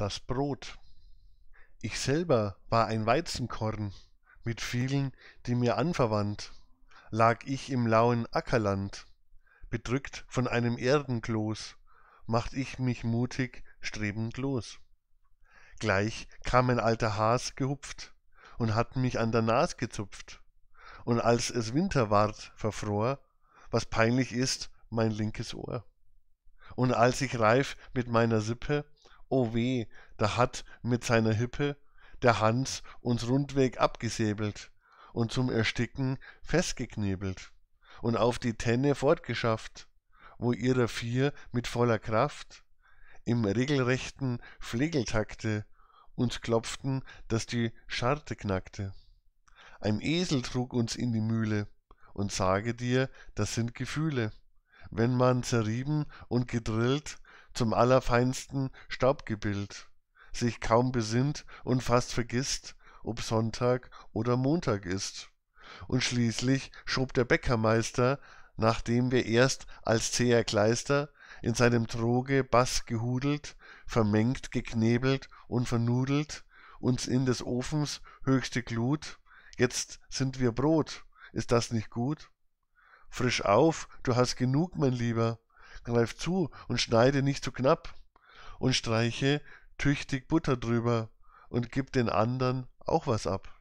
das Brot. Ich selber war ein Weizenkorn, mit vielen, die mir anverwandt, lag ich im lauen Ackerland, bedrückt von einem Erdenkloß, macht ich mich mutig, strebend los. Gleich kam ein alter Has gehupft und hat mich an der Nas gezupft, und als es Winter ward, verfror, was peinlich ist, mein linkes Ohr. Und als ich reif mit meiner Sippe oh weh, da hat mit seiner Hippe der Hans uns rundweg abgesäbelt und zum Ersticken festgeknebelt und auf die Tenne fortgeschafft, wo ihrer vier mit voller Kraft im regelrechten Flegeltakte uns klopften, dass die Scharte knackte. Ein Esel trug uns in die Mühle und sage dir, das sind Gefühle, wenn man zerrieben und gedrillt zum allerfeinsten Staubgebild, sich kaum besinnt und fast vergisst, ob Sonntag oder Montag ist. Und schließlich schob der Bäckermeister, nachdem wir erst als zäher Kleister in seinem Troge Bass gehudelt, vermengt, geknebelt und vernudelt, uns in des Ofens höchste Glut, jetzt sind wir Brot, ist das nicht gut? Frisch auf, du hast genug, mein Lieber, greif zu und schneide nicht zu knapp und streiche tüchtig Butter drüber und gib den anderen auch was ab.